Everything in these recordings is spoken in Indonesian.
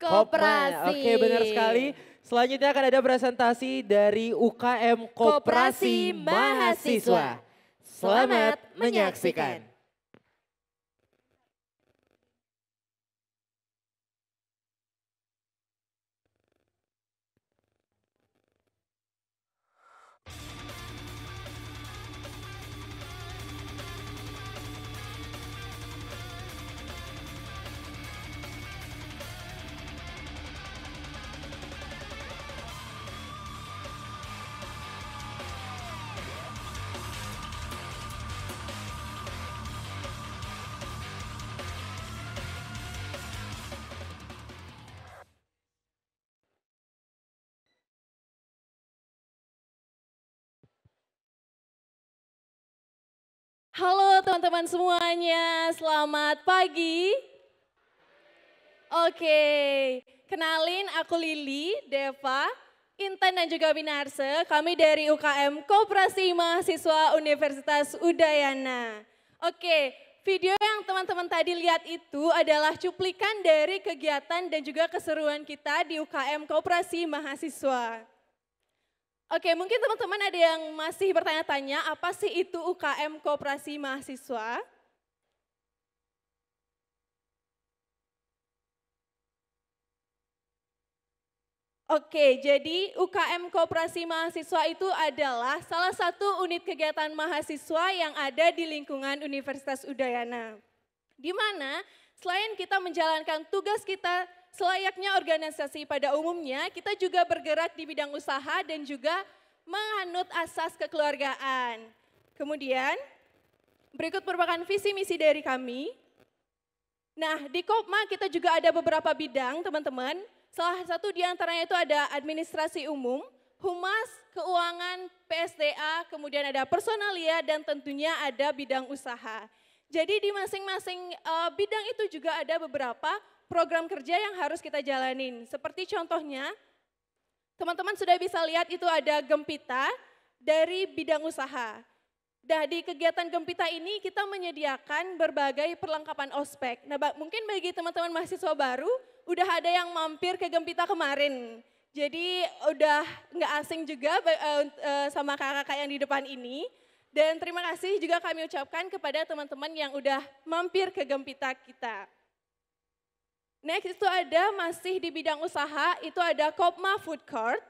Koperasi. Oke benar sekali. Selanjutnya akan ada presentasi dari UKM Koperasi Mahasiswa. Selamat menyaksikan. Halo teman-teman semuanya, selamat pagi. Oke, kenalin aku Lili, Deva, Intan dan juga Binarse. Kami dari UKM Koperasi Mahasiswa Universitas Udayana. Oke, video yang teman-teman tadi lihat itu adalah cuplikan dari kegiatan dan juga keseruan kita di UKM Koperasi Mahasiswa. Oke, mungkin teman-teman ada yang masih bertanya-tanya, apa sih itu UKM Kooperasi Mahasiswa? Oke, jadi UKM Kooperasi Mahasiswa itu adalah salah satu unit kegiatan mahasiswa yang ada di lingkungan Universitas Udayana. Di mana selain kita menjalankan tugas kita selayaknya organisasi pada umumnya, kita juga bergerak di bidang usaha dan juga menganut asas kekeluargaan. Kemudian, berikut merupakan visi misi dari kami. Nah, di Kopma kita juga ada beberapa bidang, teman-teman. Salah satu di antaranya itu ada administrasi umum, humas, keuangan, PSDA, kemudian ada personalia, dan tentunya ada bidang usaha. Jadi di masing-masing uh, bidang itu juga ada beberapa program kerja yang harus kita jalanin. Seperti contohnya, teman-teman sudah bisa lihat itu ada gempita dari bidang usaha. Nah, di kegiatan gempita ini kita menyediakan berbagai perlengkapan ospek. Nah, mungkin bagi teman-teman mahasiswa baru, udah ada yang mampir ke gempita kemarin. Jadi udah nggak asing juga eh, eh, sama kakak-kakak yang di depan ini. Dan terima kasih juga kami ucapkan kepada teman-teman yang udah mampir ke Gempita kita. Next itu ada masih di bidang usaha, itu ada Kopma Food Court.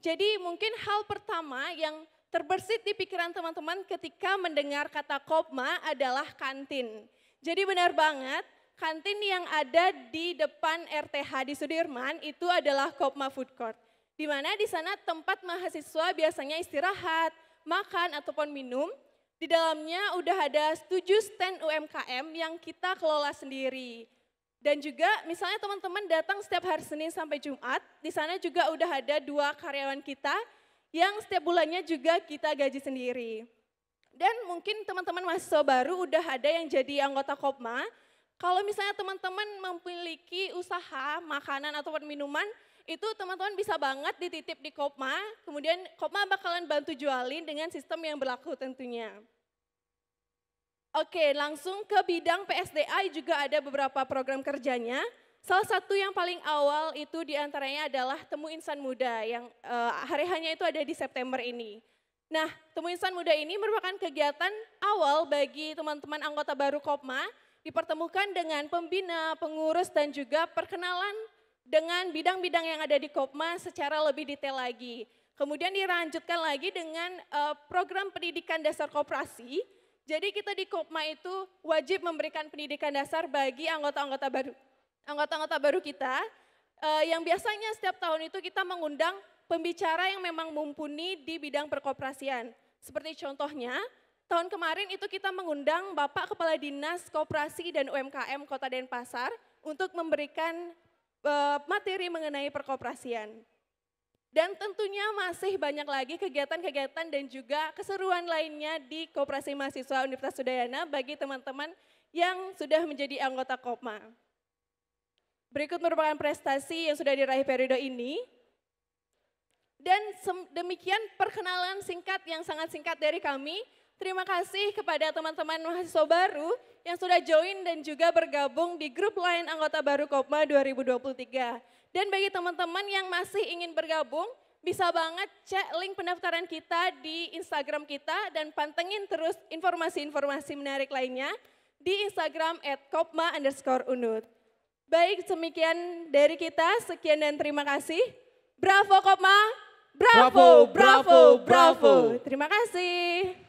Jadi mungkin hal pertama yang terbersit di pikiran teman-teman ketika mendengar kata Kopma adalah kantin. Jadi benar banget, kantin yang ada di depan RTH di Sudirman itu adalah Kopma Food Court. Di mana di sana tempat mahasiswa biasanya istirahat, makan ataupun minum, di dalamnya udah ada 7 stand UMKM yang kita kelola sendiri. Dan juga misalnya teman-teman datang setiap hari Senin sampai Jumat, di sana juga udah ada dua karyawan kita yang setiap bulannya juga kita gaji sendiri. Dan mungkin teman-teman mahasiswa baru udah ada yang jadi anggota KOPMA. Kalau misalnya teman-teman memiliki usaha makanan ataupun minuman, itu teman-teman bisa banget dititip di Kopma, kemudian Kopma bakalan bantu jualin dengan sistem yang berlaku tentunya. Oke, langsung ke bidang PSDA juga ada beberapa program kerjanya. Salah satu yang paling awal itu diantaranya adalah Temu Insan Muda yang eh, hari hanya itu ada di September ini. Nah, Temu Insan Muda ini merupakan kegiatan awal bagi teman-teman anggota baru Kopma dipertemukan dengan pembina, pengurus, dan juga perkenalan dengan bidang-bidang yang ada di Kopma secara lebih detail lagi. Kemudian dilanjutkan lagi dengan uh, program pendidikan dasar koperasi. Jadi kita di Kopma itu wajib memberikan pendidikan dasar bagi anggota-anggota baru. Anggota-anggota baru kita uh, yang biasanya setiap tahun itu kita mengundang pembicara yang memang mumpuni di bidang perkoperasian. Seperti contohnya, tahun kemarin itu kita mengundang Bapak Kepala Dinas Koperasi dan UMKM Kota Denpasar untuk memberikan Eh, materi mengenai perkoperasian. Dan tentunya masih banyak lagi kegiatan-kegiatan dan juga keseruan lainnya di Koperasi Mahasiswa Universitas Udayana bagi teman-teman yang sudah menjadi anggota KOPMA. Berikut merupakan prestasi yang sudah diraih periode ini. Dan demikian perkenalan singkat yang sangat singkat dari kami. Terima kasih kepada teman-teman mahasiswa baru yang sudah join dan juga bergabung di grup lain anggota baru Kopma 2023. Dan bagi teman-teman yang masih ingin bergabung, bisa banget cek link pendaftaran kita di Instagram kita dan pantengin terus informasi-informasi menarik lainnya di Instagram at kopma underscore unut. Baik, demikian dari kita. Sekian dan terima kasih. Bravo Kopma, bravo, bravo, bravo. bravo. Terima kasih.